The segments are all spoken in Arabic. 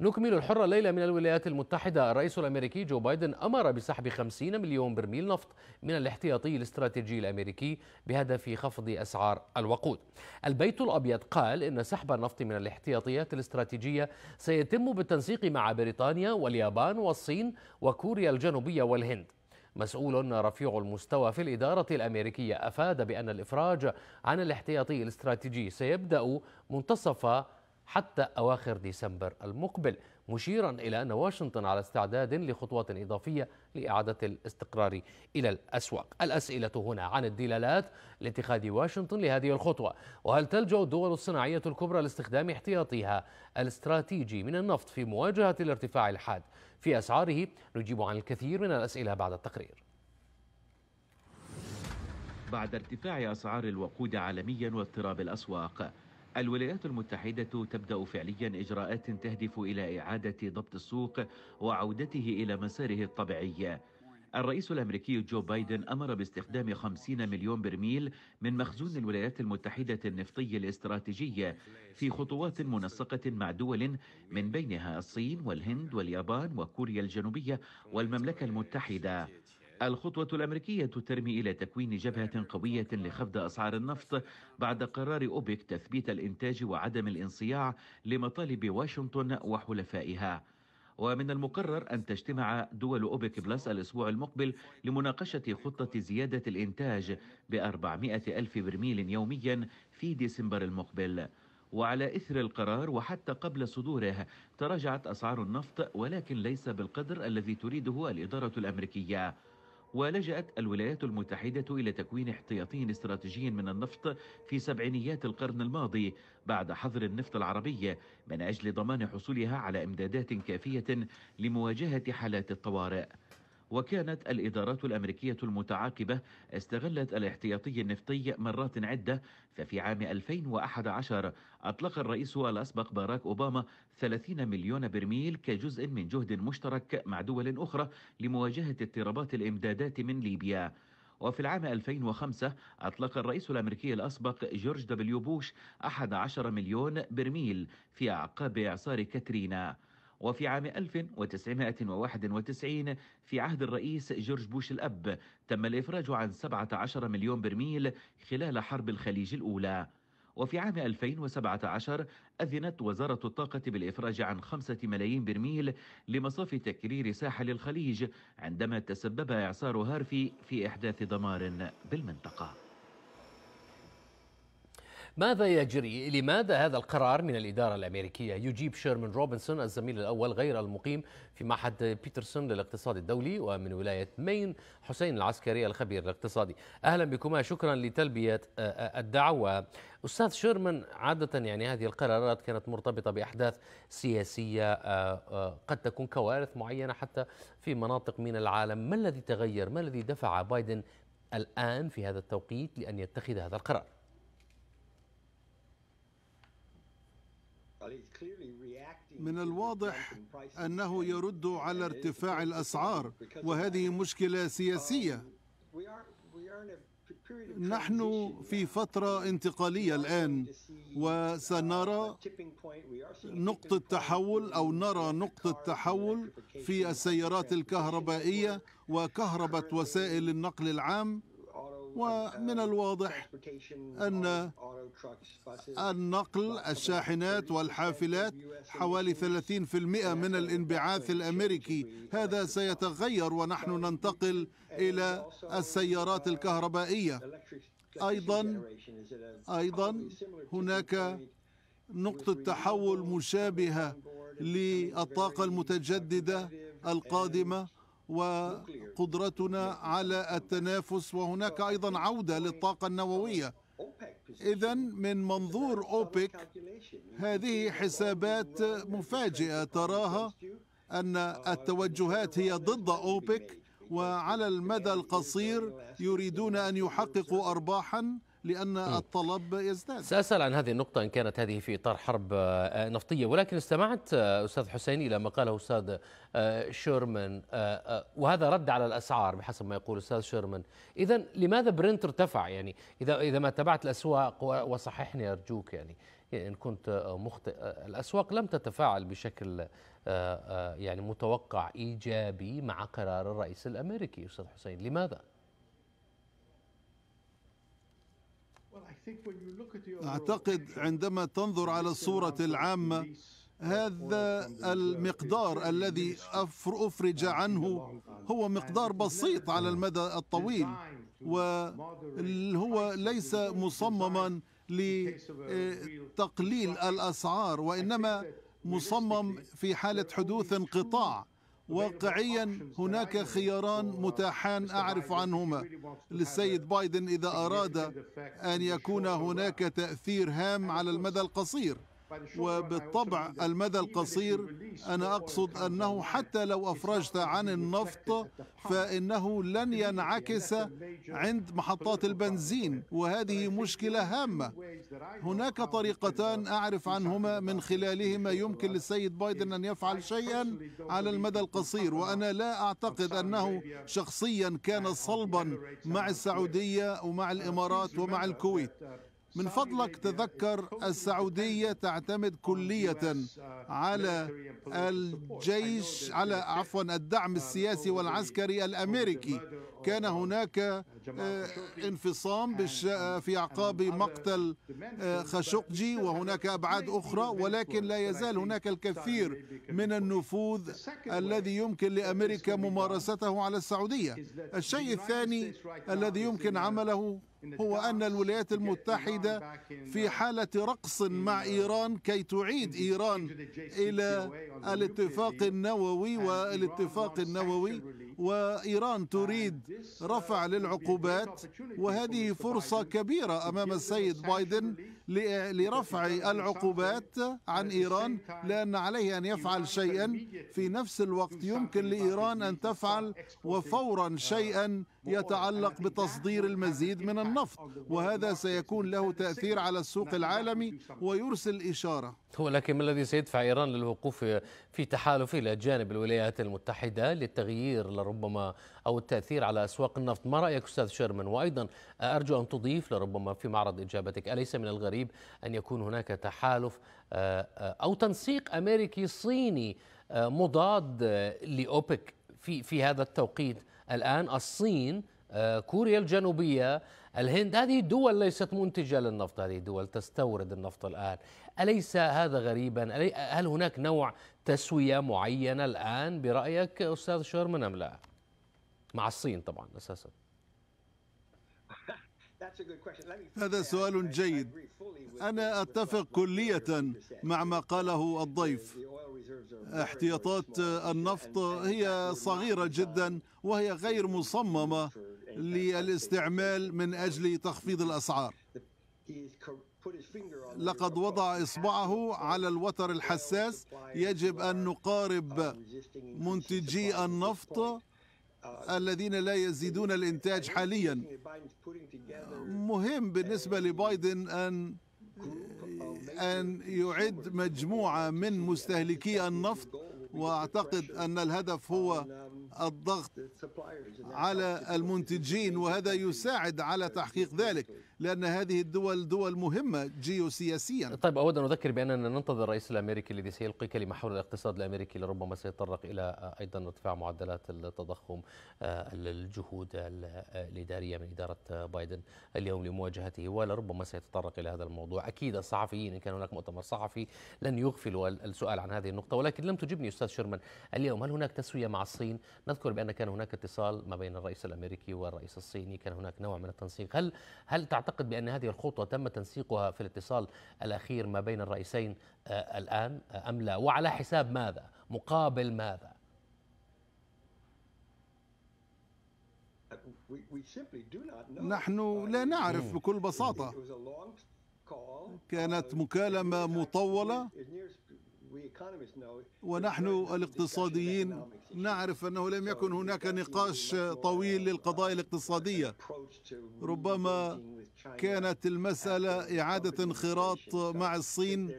نكمل الحرة الليلة من الولايات المتحدة الرئيس الأمريكي جو بايدن أمر بسحب 50 مليون برميل نفط من الاحتياطي الاستراتيجي الأمريكي بهدف خفض أسعار الوقود البيت الأبيض قال إن سحب النفط من الاحتياطيات الاستراتيجية سيتم بالتنسيق مع بريطانيا واليابان والصين وكوريا الجنوبية والهند مسؤول رفيع المستوى في الإدارة الأمريكية أفاد بأن الإفراج عن الاحتياطي الاستراتيجي سيبدأ منتصف حتى أواخر ديسمبر المقبل مشيرا إلى أن واشنطن على استعداد لخطوة إضافية لإعادة الاستقرار إلى الأسواق الأسئلة هنا عن الدلالات لاتخاذ واشنطن لهذه الخطوة وهل تلجأ الدول الصناعية الكبرى لاستخدام احتياطها الاستراتيجي من النفط في مواجهة الارتفاع الحاد في أسعاره نجيب عن الكثير من الأسئلة بعد التقرير بعد ارتفاع أسعار الوقود عالميا واضطراب الأسواق الولايات المتحدة تبدأ فعليا إجراءات تهدف إلى إعادة ضبط السوق وعودته إلى مساره الطبيعي الرئيس الأمريكي جو بايدن أمر باستخدام 50 مليون برميل من مخزون الولايات المتحدة النفطي الاستراتيجي في خطوات منسقة مع دول من بينها الصين والهند واليابان وكوريا الجنوبية والمملكة المتحدة الخطوة الأمريكية ترمي إلى تكوين جبهة قوية لخفض أسعار النفط بعد قرار أوبك تثبيت الإنتاج وعدم الانصياع لمطالب واشنطن وحلفائها ومن المقرر أن تجتمع دول أوبك بلس الأسبوع المقبل لمناقشة خطة زيادة الإنتاج ب ألف برميل يوميا في ديسمبر المقبل وعلى إثر القرار وحتى قبل صدوره تراجعت أسعار النفط ولكن ليس بالقدر الذي تريده الإدارة الأمريكية ولجأت الولايات المتحدة إلى تكوين احتياطي استراتيجي من النفط في سبعينيات القرن الماضي بعد حظر النفط العربية من أجل ضمان حصولها على إمدادات كافية لمواجهة حالات الطوارئ وكانت الإدارات الأمريكية المتعاقبة استغلت الاحتياطي النفطي مرات عدة ففي عام 2011 أطلق الرئيس الأسبق باراك أوباما 30 مليون برميل كجزء من جهد مشترك مع دول أخرى لمواجهة اضطرابات الإمدادات من ليبيا وفي العام 2005 أطلق الرئيس الأمريكي الأسبق جورج دبليو بوش 11 مليون برميل في أعقاب إعصار كاترينا وفي عام 1991 في عهد الرئيس جورج بوش الأب تم الإفراج عن 17 مليون برميل خلال حرب الخليج الأولى وفي عام 2017 أذنت وزارة الطاقة بالإفراج عن خمسة ملايين برميل لمصاف تكرير ساحل الخليج عندما تسبب إعصار هارفي في إحداث دمار بالمنطقة ماذا يجري؟ لماذا هذا القرار من الإدارة الأمريكية؟ يجيب شيرمان روبنسون الزميل الأول غير المقيم في معهد بيترسون للاقتصاد الدولي ومن ولاية مين حسين العسكري الخبير الاقتصادي أهلا بكما شكرا لتلبية آه، آه، الدعوة أستاذ شيرمان عادة يعني هذه القرارات كانت مرتبطة بأحداث سياسية آه، قد تكون كوارث معينة حتى في مناطق من العالم ما الذي تغير ما الذي دفع بايدن الآن في هذا التوقيت لأن يتخذ هذا القرار من الواضح أنه يرد على ارتفاع الأسعار وهذه مشكلة سياسية نحن في فترة انتقالية الآن وسنرى نقطة تحول أو نرى نقطة تحول في السيارات الكهربائية وكهربة وسائل النقل العام ومن الواضح أن النقل الشاحنات والحافلات حوالي 30% من الانبعاث الأمريكي هذا سيتغير ونحن ننتقل إلى السيارات الكهربائية أيضا أيضا هناك نقطة تحول مشابهة للطاقة المتجددة القادمة وقدرتنا على التنافس وهناك أيضا عودة للطاقة النووية إذا من منظور أوبك هذه حسابات مفاجئة تراها أن التوجهات هي ضد أوبك وعلى المدى القصير يريدون أن يحققوا أرباحا لأن الطلب يزداد سأسأل عن هذه النقطة إن كانت هذه في إطار حرب آه، نفطية ولكن استمعت آه، أستاذ حسين إلى ما قاله أستاذ آه، شيرمان وهذا رد على الأسعار بحسب ما يقول أستاذ شيرمان إذا لماذا برنت ارتفع يعني إذا إذا ما تابعت الأسواق وصححني أرجوك يعني, يعني إن كنت مخطئ الأسواق لم تتفاعل بشكل يعني متوقع إيجابي مع قرار الرئيس الأمريكي أستاذ حسين لماذا؟ أعتقد عندما تنظر على الصورة العامة هذا المقدار الذي أفرج عنه هو مقدار بسيط على المدى الطويل وهو ليس مصمما لتقليل الأسعار وإنما مصمم في حالة حدوث انقطاع واقعيا هناك خياران متاحان اعرف عنهما للسيد بايدن اذا اراد ان يكون هناك تاثير هام على المدى القصير وبالطبع المدى إيه القصير أنا أقصد أنه حتى لو أفرجت عن النفط فإنه لن ينعكس عند محطات البنزين وهذه مشكلة هامة هناك طريقتان أعرف عنهما من خلالهما يمكن للسيد بايدن أن يفعل شيئا على المدى القصير وأنا لا أعتقد أنه شخصيا كان صلبا مع السعودية ومع uh, الإمارات ومع الكويت uh, من فضلك تذكر السعودية تعتمد كلية على الجيش على عفوا الدعم السياسي والعسكري الأمريكي كان هناك آه، انفصام آه، في أعقاب مقتل آه، خشقجي وهناك أبعاد أخرى ولكن لا يزال هناك الكثير من النفوذ الذي يمكن لأمريكا ممارسته على السعودية الشيء الثاني الذي يمكن عمله هو أن الولايات المتحدة في حالة رقص مع إيران كي تعيد إيران إلى الاتفاق النووي والاتفاق النووي وإيران تريد رفع للعقوبات وهذه فرصة كبيرة أمام السيد بايدن لرفع العقوبات عن إيران لأن عليه أن يفعل شيئا في نفس الوقت يمكن لإيران أن تفعل وفورا شيئا يتعلق بتصدير المزيد من النفط وهذا سيكون له تأثير على السوق العالمي ويرسل إشارة هو لكن ما الذي سيدفع إيران للوقوف في تحالف إلى جانب الولايات المتحدة للتغيير لربما أو التأثير على أسواق النفط ما رأيك أستاذ شيرمان وأيضا أرجو أن تضيف لربما في معرض إجابتك أليس من الغريب أن يكون هناك تحالف آه، أو تنسيق أمريكي صيني آه، مضاد آه، لأوبك في في هذا التوقيت الآن الصين كوريا الجنوبية الهند هذه الدول ليست منتجة للنفط هذه الدول تستورد النفط الآن أليس هذا غريبا هل هناك نوع تسوية معينة الآن برأيك أستاذ شورمن أم لا؟ مع الصين طبعا أساسا هذا سؤال جيد أنا أتفق كلية مع ما قاله الضيف احتياطات النفط هي صغيرة جدا وهي غير مصممة للاستعمال من أجل تخفيض الأسعار لقد وضع إصبعه على الوتر الحساس يجب أن نقارب منتجي النفط الذين لا يزيدون الإنتاج حاليا مهم بالنسبة لبايدن أن أن يعد مجموعة من مستهلكي النفط وأعتقد أن الهدف هو الضغط على المنتجين وهذا يساعد على تحقيق ذلك لأن هذه الدول دول مهمة جيوسياسيا طيب أود أن أذكر بأننا ننتظر الرئيس الأمريكي الذي سيلقي كلمة حول الاقتصاد الأمريكي لربما سيتطرق إلى آه، أيضا ارتفاع معدلات التضخم آه، الجهود الإدارية من إدارة بايدن اليوم لمواجهته ولربما سيتطرق إلى هذا الموضوع أكيد الصحفيين إن كان هناك مؤتمر صحفي لن يغفلوا السؤال عن هذه النقطة ولكن لم تجبني أستاذ شيرمان اليوم هل هناك تسوية مع الصين؟ نذكر بأن كان هناك اتصال ما بين الرئيس الأمريكي والرئيس الصيني كان هناك نوع من التنسيق هل هل تعتقد أعتقد بأن هذه الخطوة تم تنسيقها في الاتصال الأخير ما بين الرئيسين آه، الآن آه، أم لا وعلى حساب ماذا مقابل ماذا نحن لا uh, نعرف بكل بساطة كانت مكالمة uh, مطولة ونحن الاقتصاديين نعرف أنه لم يكن هناك نقاش طويل uh, للقضايا الاقتصادية ربما كانت المسألة إعادة انخراط مع الصين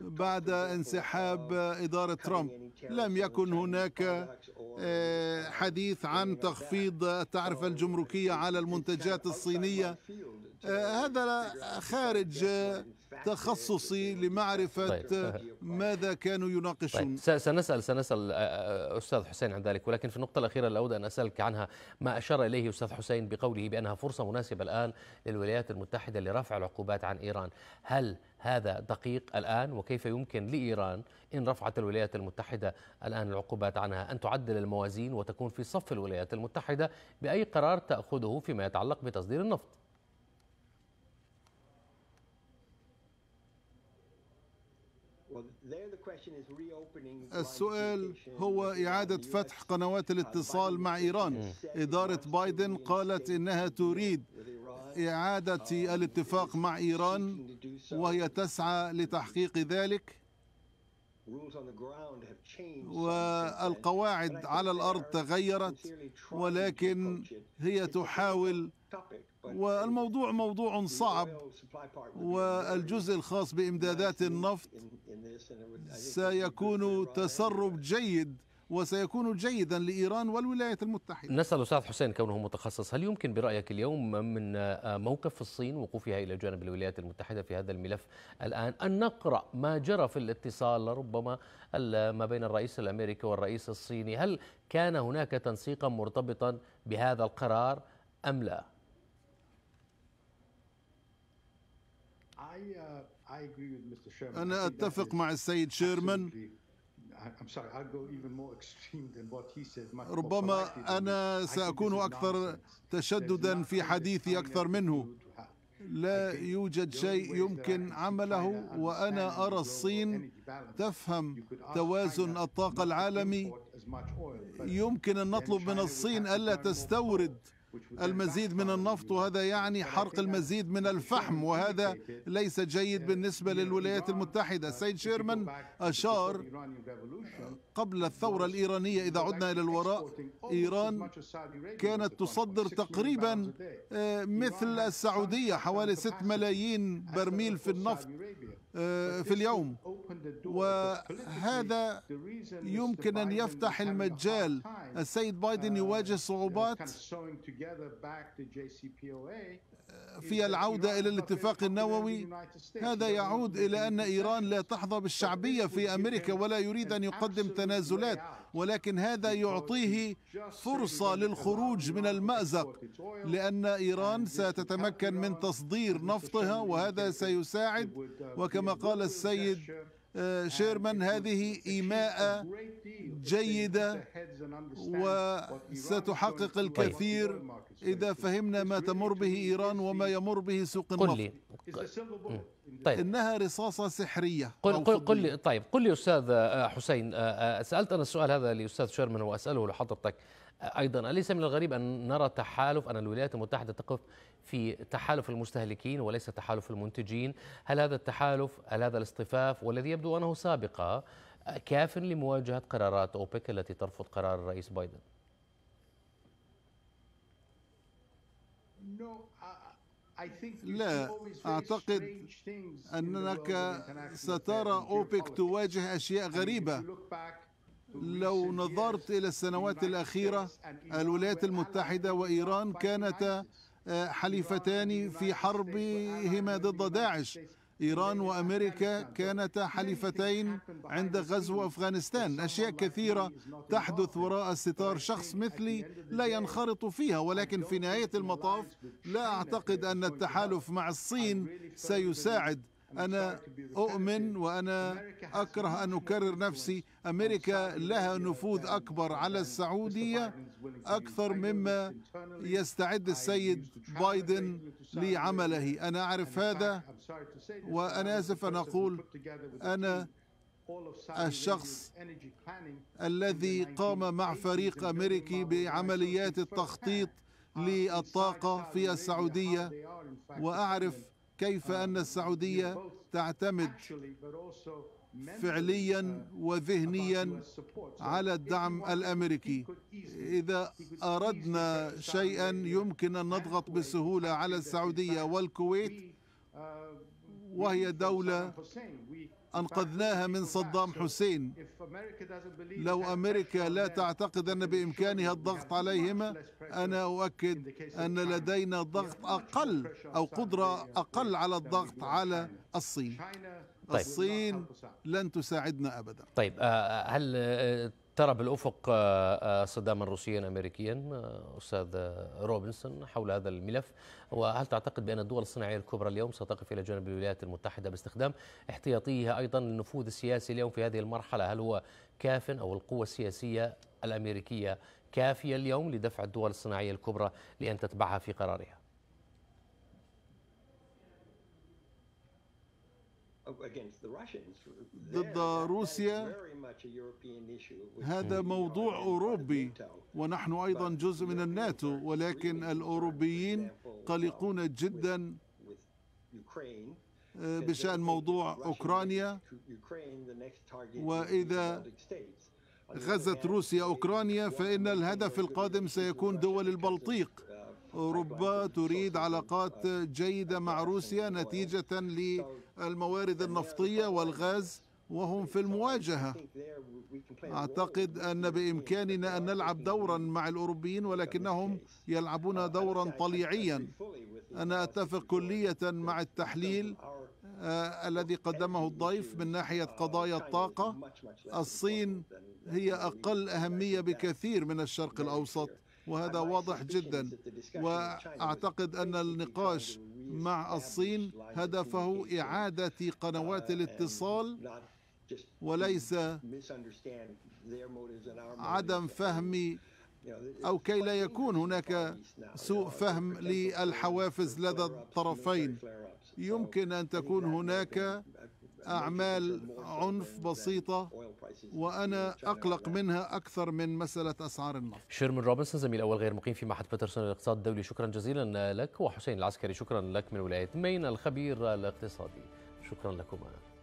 بعد انسحاب إدارة ترامب لم يكن هناك آه، حديث عن تخفيض التعرفة الجمركية على المنتجات الصينية آه، هذا خارج آه، تخصصي لمعرفة طيب. ماذا كانوا يناقشون طيب. سنسأل سنسأل آه، أستاذ حسين عن ذلك ولكن في النقطة الأخيرة لا أود أن أسألك عنها ما أشار إليه أستاذ حسين بقوله بأنها فرصة مناسبة الآن للولايات المتحدة لرفع العقوبات عن إيران هل هذا دقيق الآن وكيف يمكن لإيران إن رفعت الولايات المتحدة الآن العقوبات عنها أن تعدل الموازين وتكون في صف الولايات المتحدة بأي قرار تأخذه فيما يتعلق بتصدير النفط السؤال هو إعادة فتح قنوات الاتصال مع إيران إدارة بايدن قالت إنها تريد إعادة um, الاتفاق مع إيران وهي تسعى لتحقيق ذلك والقواعد على الأرض تغيرت ولكن هي تحاول والموضوع موضوع صعب والجزء الخاص بامدادات النفط سيكون تسرب جيد وسيكون جيدا لايران والولايات المتحده. نسال استاذ حسين كونه متخصص، هل يمكن برايك اليوم من موقف الصين وقوفها الى جانب الولايات المتحده في هذا الملف الان ان نقرا ما جرى في الاتصال ربما ما بين الرئيس الامريكي والرئيس الصيني، هل كان هناك تنسيقا مرتبطا بهذا القرار ام لا؟ Uh, أنا أتفق مع السيد شيرمان ربما أنا سأكون أكثر تشددا في حديثي أكثر منه لا يوجد شيء يمكن عمله وأنا أرى الصين تفهم توازن الطاقة العالمي يمكن أن نطلب من الصين ألا تستورد المزيد من النفط وهذا يعني حرق المزيد من الفحم وهذا ليس جيد بالنسبة للولايات المتحدة السيد شيرمان أشار قبل الثورة الإيرانية إذا عدنا إلى الوراء إيران كانت تصدر تقريبا آه، مثل السعودية حوالي 6 ملايين برميل في النفط آه، في اليوم وهذا يمكن أن يفتح المجال السيد بايدن يواجه صعوبات آه، في العودة إلى الاتفاق النووي هذا يعود إلى أن إيران لا تحظى بالشعبية في أمريكا ولا يريد أن يقدم تنازلات ولكن هذا يعطيه فرصة للخروج من المأزق لأن إيران ستتمكن من تصدير نفطها وهذا سيساعد uh, وكما قال السيد شيرمان هذه إيماءة جيدة وستحقق الكثير إذا فهمنا ما تمر به إيران وما يمر به سوق النفط قل لي طيب إنها رصاصة سحرية قل, قل, قل لي طيب قل لي أستاذ آه، حسين آه، آه، سألت أنا السؤال هذا لأستاذ شيرمان وأسأله لحضرتك أيضا أليس من الغريب أن نرى تحالف أن الولايات المتحدة تقف في تحالف المستهلكين وليس تحالف المنتجين هل هذا التحالف هل هذا الاصطفاف والذي يبدو أنه سابقة كاف لمواجهة قرارات أوبك التي ترفض قرار الرئيس بايدن لا أعتقد أنك سترى أوبك تواجه أشياء غريبة لو نظرت إلى السنوات الأخيرة الولايات المتحدة وإيران كانتا آه، حليفتان في حربهما ضد داعش إيران وأمريكا كانتا حليفتين عند غزو أفغانستان أشياء كثيرة تحدث وراء الستار شخص مثلي لا ينخرط فيها ولكن في نهاية المطاف لا أعتقد أن التحالف مع الصين سيساعد أنا أؤمن وأنا أكره أن أكرر نفسي أمريكا لها نفوذ أكبر على السعودية أكثر مما يستعد السيد بايدن لعمله أنا أعرف هذا وأنا آسف أن أقول أنا الشخص الذي قام مع فريق أمريكي بعمليات التخطيط للطاقة في السعودية وأعرف كيف آه، أن السعودية تعتمد فعليا uh, وذهنيا على الدعم الامريكي اذا اردنا شيئا يمكن ان نضغط بسهوله على السعوديه والكويت uh, وهي دوله أنقذناها من صدام حسين لو أمريكا لا تعتقد أن بإمكانها الضغط عليهما أنا أؤكد أن لدينا ضغط أقل أو قدرة أقل على الضغط على الصين طيب. الصين لن تساعدنا أبدا طيب آه، آه، هل آه، ترى بالأفق آه، آه، صداما روسيا أمريكيا آه، أستاذ روبنسون حول هذا الملف وهل تعتقد بأن الدول الصناعية الكبرى اليوم ستقف إلى جانب الولايات المتحدة باستخدام احتياطيها أيضا للنفوذ السياسي اليوم في هذه المرحلة هل هو كاف أو القوة السياسية الأمريكية كافية اليوم لدفع الدول الصناعية الكبرى لأن تتبعها في قرارها ضد روسيا هذا موضوع أوروبي ونحن أيضا جزء من الناتو ولكن الأوروبيين قلقون جدا آه، بشأن موضوع أوكرانيا وإذا غزت روسيا أوكرانيا فإن الهدف القادم سيكون دول البلطيق أوروبا تريد علاقات جيدة مع روسيا نتيجة للموارد النفطية والغاز وهم في المواجهة أعتقد أن بإمكاننا أن نلعب دورا مع الأوروبيين ولكنهم يلعبون دورا طليعيا أنا أتفق كلية مع التحليل آه، الذي قدمه الضيف من ناحية قضايا الطاقة الصين هي أقل أهمية بكثير من الشرق الأوسط وهذا واضح جدا واعتقد ان النقاش مع الصين هدفه uh, اعاده قنوات الاتصال وليس عدم فهم او كي لا يكون هناك سوء فهم للحوافز لدى الطرفين يمكن ان تكون هناك أعمال عنف بسيطة وأنا أقلق منها أكثر من مسألة أسعار النفط شيرمان روبنسون زميل أول غير مقيم في معهد بيترسون للاقتصاد الدولي شكرا جزيلا لك وحسين العسكري شكرا لك من ولاية مين الخبير الاقتصادي شكرا لكم أنا.